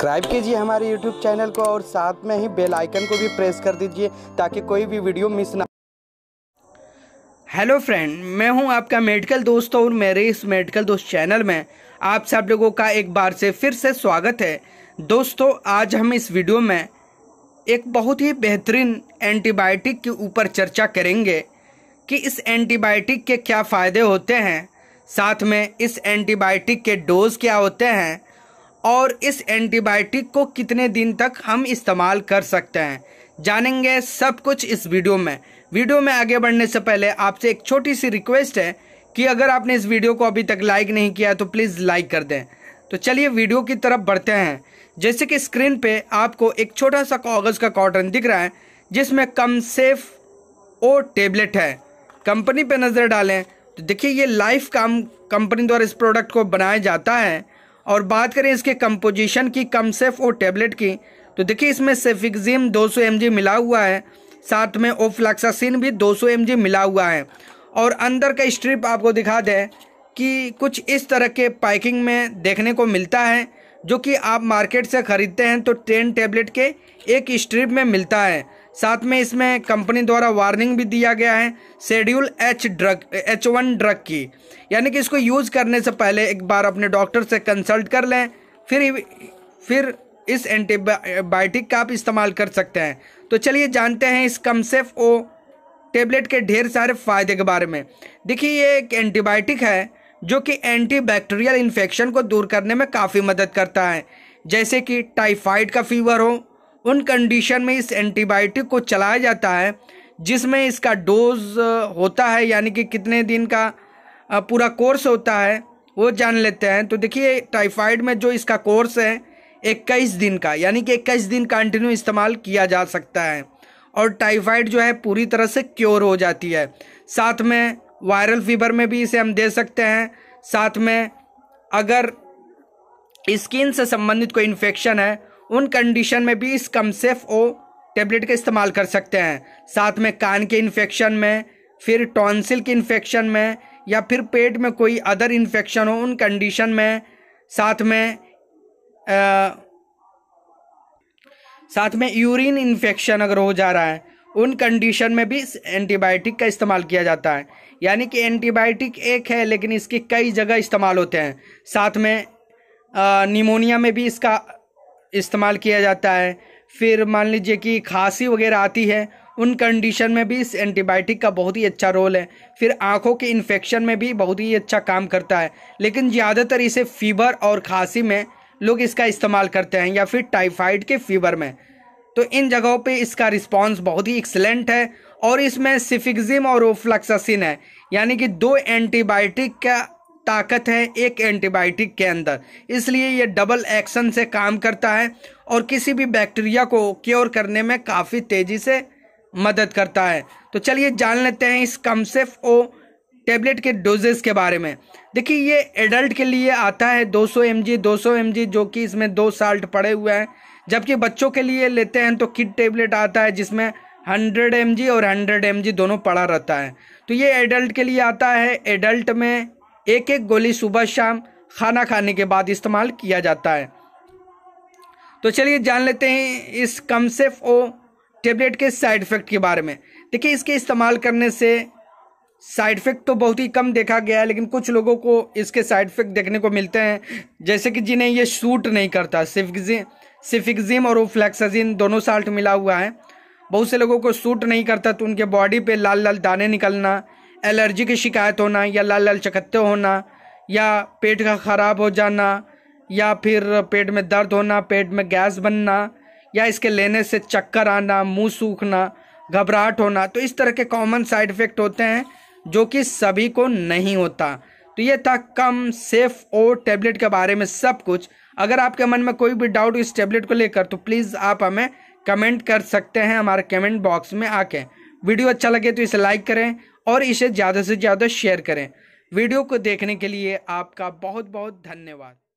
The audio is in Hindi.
सब्सक्राइब कीजिए हमारे यूट्यूब चैनल को और साथ में ही बेल आइकन को भी प्रेस कर दीजिए ताकि कोई भी वीडियो मिस ना हेलो फ्रेंड मैं हूं आपका मेडिकल दोस्त और मेरे इस मेडिकल दोस्त चैनल में आप सब लोगों का एक बार से फिर से स्वागत है दोस्तों आज हम इस वीडियो में एक बहुत ही बेहतरीन एंटीबायोटिक के ऊपर चर्चा करेंगे कि इस एंटीबायोटिक के क्या फ़ायदे होते हैं साथ में इस एंटीबायोटिक के डोज क्या होते हैं और इस एंटीबायोटिक को कितने दिन तक हम इस्तेमाल कर सकते हैं जानेंगे सब कुछ इस वीडियो में वीडियो में आगे बढ़ने से पहले आपसे एक छोटी सी रिक्वेस्ट है कि अगर आपने इस वीडियो को अभी तक लाइक नहीं किया तो प्लीज़ लाइक कर दें तो चलिए वीडियो की तरफ बढ़ते हैं जैसे कि स्क्रीन पे आपको एक छोटा सा कागज़ का कॉटन दिख रहा है जिसमें कम सेफ ओ टेबलेट है कंपनी पे नज़र डालें तो देखिए ये लाइफ काम कंपनी द्वारा इस प्रोडक्ट को बनाया जाता है और बात करें इसके कंपोजिशन की कमसेफ और टेबलेट की तो देखिए इसमें सेफिक्जिम 200 सौ मिला हुआ है साथ में ओफ्लाक्सासिन भी 200 सौ मिला हुआ है और अंदर का स्ट्रिप आपको दिखा दें कि कुछ इस तरह के पैकिंग में देखने को मिलता है जो कि आप मार्केट से ख़रीदते हैं तो टेन टेबलेट के एक स्ट्रिप में मिलता है साथ में इसमें कंपनी द्वारा वार्निंग भी दिया गया है schedule H drug H one drug की यानी कि इसको यूज़ करने से पहले एक बार अपने डॉक्टर से कंसल्ट कर लें फिर फिर इस एंटीबायोटिक का आप इस्तेमाल कर सकते हैं तो चलिए जानते हैं इस कमसेफ ओ टेबलेट के ढेर सारे फ़ायदे के बारे में देखिए ये एक एंटीबायोटिक है जो कि एंटीबैक्टीरियल इन्फेक्शन को दूर करने में काफ़ी मदद करता है जैसे कि टाइफाइड का फीवर हो उन कंडीशन में इस एंटीबायोटिक को चलाया जाता है जिसमें इसका डोज होता है यानी कि कितने दिन का पूरा कोर्स होता है वो जान लेते हैं तो देखिए टाइफाइड में जो इसका कोर्स है इक्कीस दिन का यानी कि इक्कीस दिन कंटिन्यू इस्तेमाल किया जा सकता है और टाइफाइड जो है पूरी तरह से क्योर हो जाती है साथ में वायरल फीवर में भी इसे हम दे सकते हैं साथ में अगर स्किन से संबंधित कोई इन्फेक्शन है उन कंडीशन में भी इस कमसेफ ओ टेबलेट का इस्तेमाल कर सकते हैं साथ में कान के इन्फेक्शन में फिर टॉन्सिल के इन्फेक्शन में या फिर पेट में कोई अदर इन्फेक्शन हो उन कंडीशन में साथ में आ, साथ में यूरिन इन्फेक्शन अगर हो जा रहा है उन कंडीशन में भी एंटीबायोटिक का इस्तेमाल किया जाता है यानी कि एंटीबायोटिक एक है लेकिन इसके कई जगह इस्तेमाल होते हैं साथ में निमोनिया में भी इसका इस्तेमाल किया जाता है फिर मान लीजिए कि खांसी वगैरह आती है उन कंडीशन में भी इस एंटीबायोटिक का बहुत ही अच्छा रोल है फिर आँखों के इन्फेक्शन में भी बहुत ही अच्छा काम करता है लेकिन ज़्यादातर इसे फीवर और खांसी में लोग इसका इस्तेमाल करते हैं या फिर टाइफाइड के फीवर में तो इन जगहों पे इसका रिस्पांस बहुत ही एक्सलेंट है और इसमें सिफिक्जिम और ओफ्लक्सासिन है यानी कि दो एंटीबायोटिक का ताकत है एक एंटीबायोटिक के अंदर इसलिए ये डबल एक्शन से काम करता है और किसी भी बैक्टीरिया को क्योर करने में काफ़ी तेज़ी से मदद करता है तो चलिए जान लेते हैं इस कमसेफ ओ टेबलेट के डोजेज़ के बारे में देखिए ये एडल्ट के लिए आता है 200 एम जी दो जो कि इसमें दो साल्ट पड़े हुए हैं जबकि बच्चों के लिए लेते हैं तो किड टेबलेट आता है जिसमें 100 एम और 100 एम दोनों पड़ा रहता है तो ये एडल्ट के लिए आता है एडल्ट में एक एक गोली सुबह शाम खाना खाने के बाद इस्तेमाल किया जाता है तो चलिए जान लेते हैं इस कमसेफ ओ टेबलेट के साइड इफ़ेक्ट के बारे में देखिए इसके इस्तेमाल करने से साइड इफ़ेक्ट तो बहुत ही कम देखा गया है लेकिन कुछ लोगों को इसके साइड इफ़ेक्ट देखने को मिलते हैं जैसे कि जिन्हें ये शूट नहीं करता सिफिक्जिम सिफिक्जिम और फ्लैक्साजिन दोनों साल्ट मिला हुआ है बहुत से लोगों को सूट नहीं करता तो उनके बॉडी पे लाल लाल दाने निकलना एलर्जी की शिकायत होना या लाल लाल चकत्ते होना या पेट का ख़राब हो जाना या फिर पेट में दर्द होना पेट में गैस बनना या इसके लेने से चक्कर आना मुंह सूखना घबराहट होना तो इस तरह के कॉमन साइड इफ़ेक्ट होते हैं जो कि सभी को नहीं होता तो ये था कम सेफ ओ टैबलेट के बारे में सब कुछ अगर आपके मन में कोई भी डाउट इस टैबलेट को लेकर तो प्लीज़ आप हमें कमेंट कर सकते हैं हमारे कमेंट बॉक्स में आके वीडियो अच्छा लगे तो इसे लाइक करें और इसे ज़्यादा से ज़्यादा शेयर करें वीडियो को देखने के लिए आपका बहुत बहुत धन्यवाद